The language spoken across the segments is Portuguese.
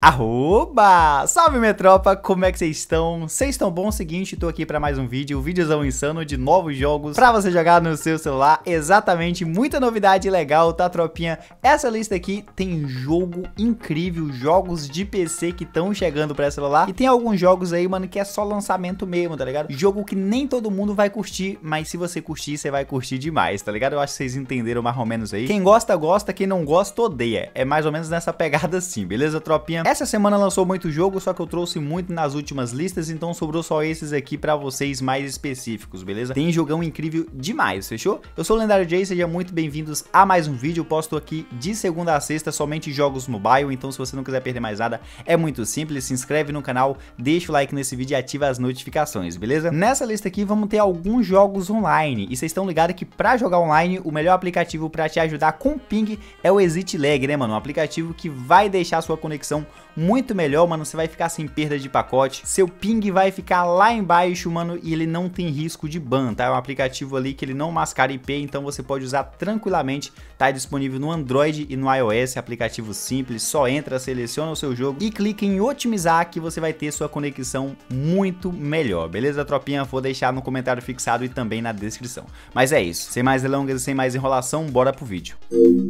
Arroba! Salve tropa! como é que vocês estão? Vocês estão bom? Seguinte, tô aqui para mais um vídeo, um vídeozão insano de novos jogos para você jogar no seu celular. Exatamente, muita novidade legal, tá tropinha? Essa lista aqui tem jogo incrível, jogos de PC que estão chegando para celular e tem alguns jogos aí, mano, que é só lançamento mesmo, tá ligado? Jogo que nem todo mundo vai curtir, mas se você curtir, você vai curtir demais, tá ligado? Eu acho que vocês entenderam mais ou menos aí. Quem gosta, gosta, quem não gosta, odeia. É mais ou menos nessa pegada assim, beleza, tropinha? Essa semana lançou muito jogo, só que eu trouxe muito nas últimas listas, então sobrou só esses aqui pra vocês mais específicos, beleza? Tem jogão incrível demais, fechou? Eu sou o Lendário Jay, sejam muito bem-vindos a mais um vídeo, eu posto aqui de segunda a sexta somente jogos mobile, então se você não quiser perder mais nada, é muito simples, se inscreve no canal, deixa o like nesse vídeo e ativa as notificações, beleza? Nessa lista aqui vamos ter alguns jogos online, e vocês estão ligados que pra jogar online, o melhor aplicativo pra te ajudar com ping é o Exit Lag, né mano? Um aplicativo que vai deixar sua conexão muito melhor, mano. Você vai ficar sem perda de pacote. Seu ping vai ficar lá embaixo, mano, e ele não tem risco de ban, tá? É um aplicativo ali que ele não mascara IP, então você pode usar tranquilamente. Tá é disponível no Android e no iOS, aplicativo simples. Só entra, seleciona o seu jogo e clica em otimizar que você vai ter sua conexão muito melhor. Beleza, tropinha? Vou deixar no comentário fixado e também na descrição. Mas é isso. Sem mais delongas e sem mais enrolação, bora pro vídeo.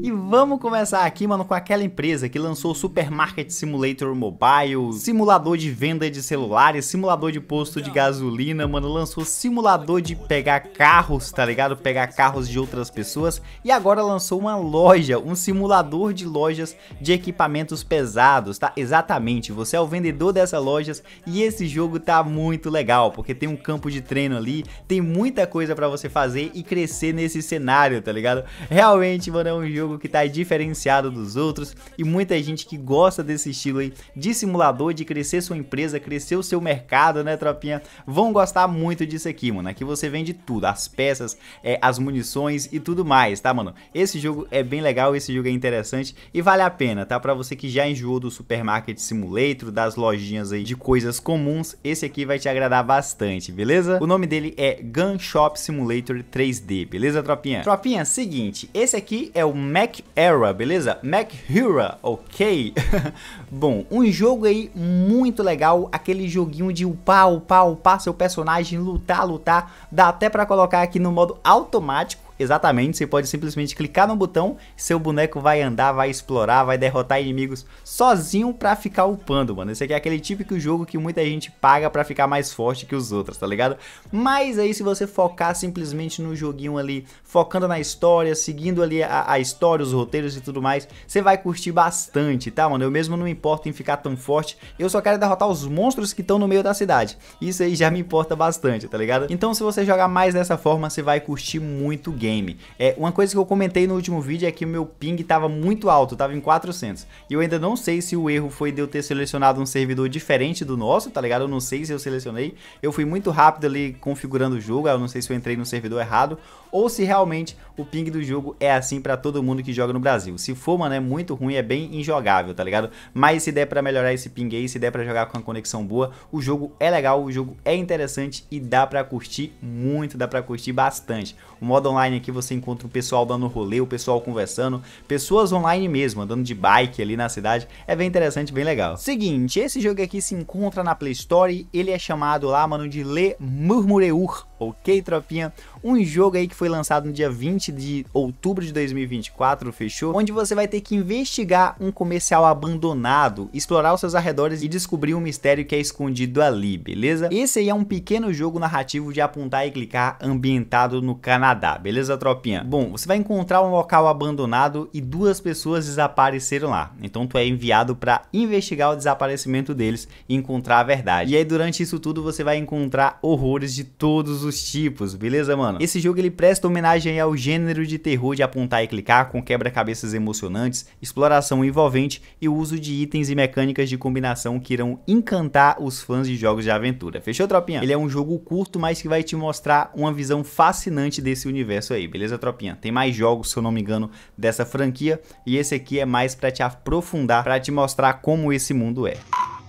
E vamos começar aqui, mano, com aquela empresa que lançou o Supermarket Simulator Simulator Mobile, simulador de venda de celulares, simulador de posto de gasolina, mano, lançou simulador de pegar carros, tá ligado? Pegar carros de outras pessoas e agora lançou uma loja, um simulador de lojas de equipamentos pesados, tá? Exatamente, você é o vendedor dessas lojas e esse jogo tá muito legal, porque tem um campo de treino ali, tem muita coisa para você fazer e crescer nesse cenário, tá ligado? Realmente, mano, é um jogo que tá diferenciado dos outros e muita gente que gosta desse estilo estilo aí de simulador, de crescer sua empresa, crescer o seu mercado, né, tropinha? Vão gostar muito disso aqui, mano. Aqui você vende tudo, as peças, é, as munições e tudo mais, tá, mano? Esse jogo é bem legal, esse jogo é interessante e vale a pena, tá? Pra você que já enjoou do Supermarket Simulator, das lojinhas aí de coisas comuns, esse aqui vai te agradar bastante, beleza? O nome dele é Gun Shop Simulator 3D, beleza, tropinha? Tropinha, seguinte, esse aqui é o Mac Era, beleza? Mac Hura, ok? Bom, um jogo aí muito legal, aquele joguinho de upar, upar, upar seu personagem, lutar, lutar, dá até para colocar aqui no modo automático, Exatamente, você pode simplesmente clicar no botão, seu boneco vai andar, vai explorar, vai derrotar inimigos sozinho pra ficar upando, mano. Esse aqui é aquele típico jogo que muita gente paga pra ficar mais forte que os outros, tá ligado? Mas aí se você focar simplesmente no joguinho ali, focando na história, seguindo ali a, a história, os roteiros e tudo mais, você vai curtir bastante, tá, mano? Eu mesmo não me importo em ficar tão forte, eu só quero derrotar os monstros que estão no meio da cidade. Isso aí já me importa bastante, tá ligado? Então se você jogar mais dessa forma, você vai curtir muito o game game. É, uma coisa que eu comentei no último vídeo é que o meu ping estava muito alto, estava em 400. E eu ainda não sei se o erro foi de eu ter selecionado um servidor diferente do nosso, tá ligado? Eu não sei se eu selecionei. Eu fui muito rápido ali configurando o jogo, eu não sei se eu entrei no servidor errado ou se realmente o ping do jogo é assim para todo mundo que joga no Brasil. Se for, mano, é muito ruim, é bem injogável, tá ligado? Mas se der para melhorar esse ping aí, se der para jogar com a conexão boa, o jogo é legal, o jogo é interessante e dá para curtir muito, dá para curtir bastante. O modo online online aqui você encontra o pessoal dando rolê, o pessoal conversando, pessoas online mesmo, andando de bike ali na cidade. É bem interessante, bem legal. Seguinte, esse jogo aqui se encontra na Play Store, ele é chamado lá, mano, de Le Murmureur, ok, tropinha? um jogo aí que foi lançado no dia 20 de outubro de 2024, fechou? Onde você vai ter que investigar um comercial abandonado, explorar os seus arredores e descobrir um mistério que é escondido ali, beleza? Esse aí é um pequeno jogo narrativo de apontar e clicar ambientado no Canadá, beleza, tropinha? Bom, você vai encontrar um local abandonado e duas pessoas desapareceram lá. Então tu é enviado para investigar o desaparecimento deles e encontrar a verdade. E aí durante isso tudo você vai encontrar horrores de todos os tipos, beleza, mano? mano, esse jogo ele presta homenagem ao gênero de terror de apontar e clicar com quebra-cabeças emocionantes, exploração envolvente e o uso de itens e mecânicas de combinação que irão encantar os fãs de jogos de aventura. Fechou, tropinha? Ele é um jogo curto, mas que vai te mostrar uma visão fascinante desse universo aí, beleza, tropinha? Tem mais jogos, se eu não me engano, dessa franquia e esse aqui é mais para te aprofundar, para te mostrar como esse mundo é.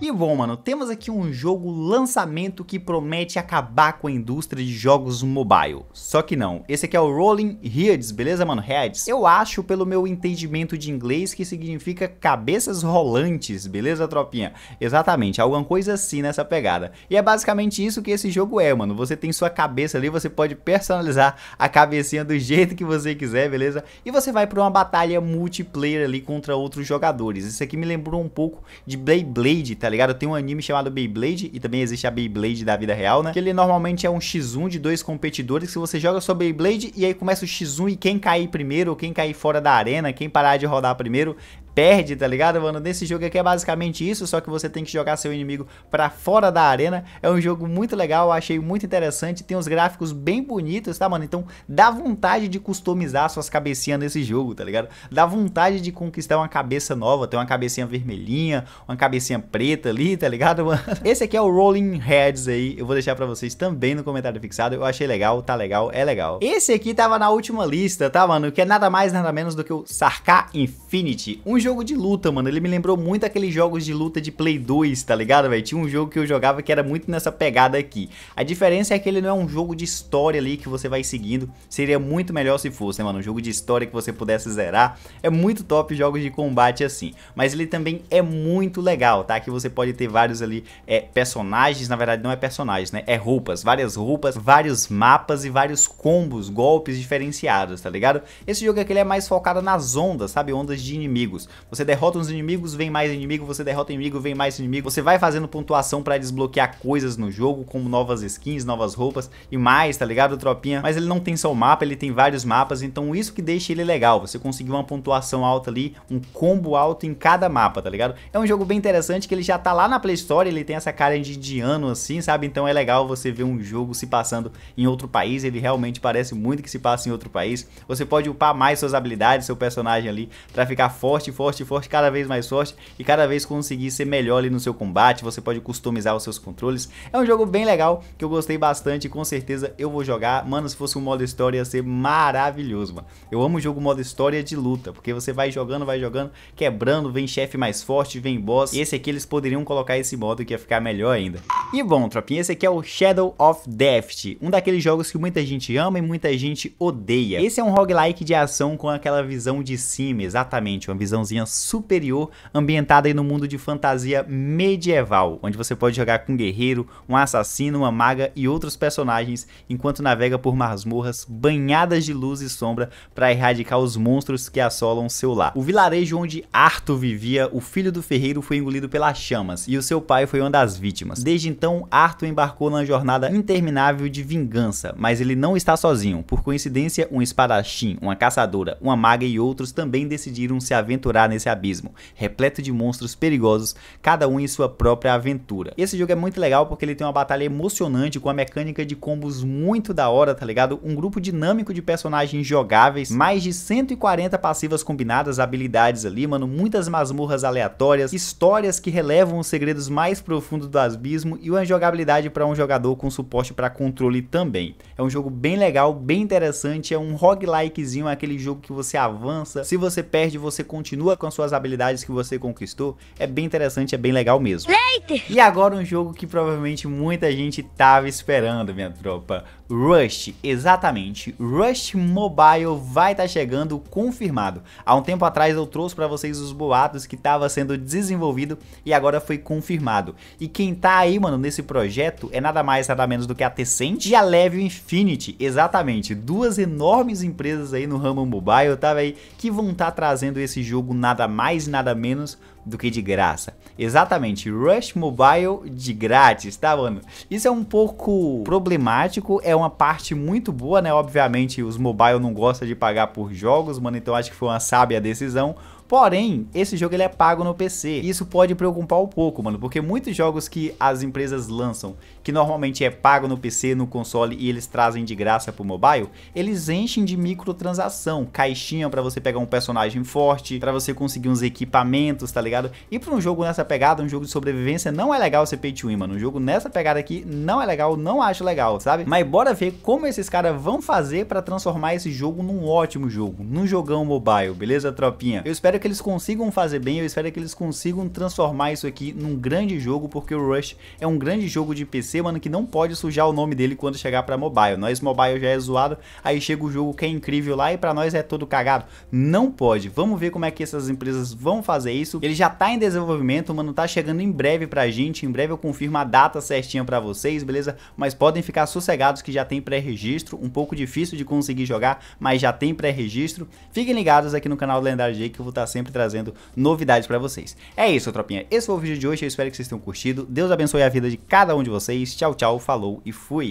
E bom, mano, temos aqui um jogo lançamento que promete acabar com a indústria de jogos mobile. Só que não, esse aqui é o Rolling Heads, beleza, mano? Heads. Eu acho, pelo meu entendimento de inglês, que significa cabeças rolantes, beleza, tropinha? Exatamente, alguma coisa assim nessa pegada. E é basicamente isso que esse jogo é, mano. Você tem sua cabeça ali, você pode personalizar a cabecinha do jeito que você quiser, beleza? E você vai pra uma batalha multiplayer ali contra outros jogadores. Isso aqui me lembrou um pouco de Blade Blade, tá ligado? Tem um anime chamado Beyblade, e também existe a Beyblade da vida real, né? Que ele normalmente é um X1 de dois competidores, que você joga sua Beyblade e aí começa o X1 e quem cair primeiro, quem cair fora da arena, quem parar de rodar primeiro, perde, tá ligado, mano? Nesse jogo aqui é basicamente isso, só que você tem que jogar seu inimigo pra fora da arena. É um jogo muito legal, achei muito interessante, tem os gráficos bem bonitos, tá, mano? Então dá vontade de customizar suas cabecinhas nesse jogo, tá ligado? Dá vontade de conquistar uma cabeça nova, ter uma cabecinha vermelhinha, uma cabecinha preta ali, tá ligado, mano? Esse aqui é o Rolling Heads aí, eu vou deixar pra vocês também no comentário fixado, eu achei legal, tá legal, é legal. Esse aqui tava na última lista, tá, mano? Que é nada mais, nada menos do que o Sarkar Infinity, um jogo de luta, mano. Ele me lembrou muito aqueles jogos de luta de Play 2, tá ligado, velho? Tinha um jogo que eu jogava que era muito nessa pegada aqui. A diferença é que ele não é um jogo de história ali que você vai seguindo. Seria muito melhor se fosse, né, mano? Um jogo de história que você pudesse zerar. É muito top jogos de combate assim. Mas ele também é muito legal, tá? Que você pode ter vários ali é, personagens. Na verdade, não é personagens, né? É roupas. Várias roupas, vários mapas e vários combos, golpes diferenciados, tá ligado? Esse jogo aqui ele é mais focado nas ondas, sabe? Ondas de inimigos. Você derrota uns inimigos, vem mais inimigo, você derrota inimigo, vem mais inimigo. Você vai fazendo pontuação para desbloquear coisas no jogo, como novas skins, novas roupas e mais, tá ligado, tropinha? Mas ele não tem só o mapa, ele tem vários mapas, então isso que deixa ele legal. Você conseguiu uma pontuação alta ali, um combo alto em cada mapa, tá ligado? É um jogo bem interessante que ele já tá lá na Play Store, ele tem essa cara de indiano assim, sabe? Então é legal você ver um jogo se passando em outro país, ele realmente parece muito que se passa em outro país. Você pode upar mais suas habilidades, seu personagem ali, pra ficar forte e forte, forte, cada vez mais forte e cada vez conseguir ser melhor ali no seu combate. Você pode customizar os seus controles. É um jogo bem legal que eu gostei bastante. Com certeza eu vou jogar. Mano, se fosse um modo história ia ser maravilhoso, mano. Eu amo o jogo modo história de luta, porque você vai jogando, vai jogando, quebrando, vem chefe mais forte, vem boss. E esse aqui eles poderiam colocar esse modo que ia ficar melhor ainda. E bom, tropinha, esse aqui é o Shadow of Death, um daqueles jogos que muita gente ama e muita gente odeia. Esse é um roguelike de ação com aquela visão de cima, exatamente, uma visão superior, ambientada aí no mundo de fantasia medieval, onde você pode jogar com um guerreiro, um assassino, uma maga e outros personagens, enquanto navega por masmorras banhadas de luz e sombra para erradicar os monstros que assolam seu lar. O vilarejo onde Arthur vivia, o filho do ferreiro foi engolido pelas chamas e o seu pai foi uma das vítimas. Desde então, Arthur embarcou numa jornada interminável de vingança, mas ele não está sozinho. Por coincidência, um espadachim, uma caçadora, uma maga e outros também decidiram se aventurar entrar nesse abismo, repleto de monstros perigosos, cada um em sua própria aventura. Esse jogo é muito legal porque ele tem uma batalha emocionante com a mecânica de combos muito da hora, tá ligado? Um grupo dinâmico de personagens jogáveis, mais de 140 passivas combinadas, habilidades ali, mano, muitas masmorras aleatórias, histórias que relevam os segredos mais profundos do abismo e uma jogabilidade para um jogador com suporte para controle também. É um jogo bem legal, bem interessante, é um roguelikezinho, aquele jogo que você avança, se você perde, você continua sua com suas habilidades que você conquistou. É bem interessante, é bem legal mesmo. Leite! E agora um jogo que provavelmente muita gente tava esperando, minha tropa. rush exatamente. rush Mobile vai estar tá chegando confirmado. Há um tempo atrás eu trouxe para vocês os boatos que estava sendo desenvolvido e agora foi confirmado. E quem tá aí, mano, nesse projeto é nada mais nada menos do que a Tencent e a Level Infinity, exatamente. Duas enormes empresas aí no ramo mobile, tava tá, aí, que vão estar tá trazendo esse jogo nada mais e nada menos do que de graça. Exatamente, Rush Mobile de grátis, tá, mano? Isso é um pouco problemático, é uma parte muito boa, né? Obviamente, os mobile não gostam de pagar por jogos, mano, então acho que foi uma sábia decisão. Porém, esse jogo ele é pago no PC. Isso pode preocupar um pouco, mano, porque muitos jogos que as empresas lançam que normalmente é pago no PC, no console e eles trazem de graça pro mobile, eles enchem de microtransação, caixinha para você pegar um personagem forte, para você conseguir uns equipamentos, tá ligado? E para um jogo nessa pegada, um jogo de sobrevivência, não é legal ser pay to win, mano. Um jogo nessa pegada aqui não é legal, não acho legal, sabe? Mas bora ver como esses caras vão fazer para transformar esse jogo num ótimo jogo, num jogão mobile, beleza, tropinha? Eu espero que eles consigam fazer bem, eu espero que eles consigam transformar isso aqui num grande jogo, porque o Rush é um grande jogo de PC, PC, mano, que não pode sujar o nome dele quando chegar pra mobile. Nós mobile já é zoado, aí chega o jogo que é incrível lá e pra nós é todo cagado. Não pode. Vamos ver como é que essas empresas vão fazer isso. Ele já tá em desenvolvimento, mano, tá chegando em breve pra gente. Em breve eu confirmo a data certinha pra vocês, beleza? Mas podem ficar sossegados que já tem pré-registro. Um pouco difícil de conseguir jogar, mas já tem pré-registro. Fiquem ligados aqui no canal do Lendário J que eu vou estar tá sempre trazendo novidades pra vocês. É isso, tropinha. Esse foi o vídeo de hoje. Eu espero que vocês tenham curtido. Deus abençoe a vida de cada um de vocês vocês. É tchau, tchau, falou e fui.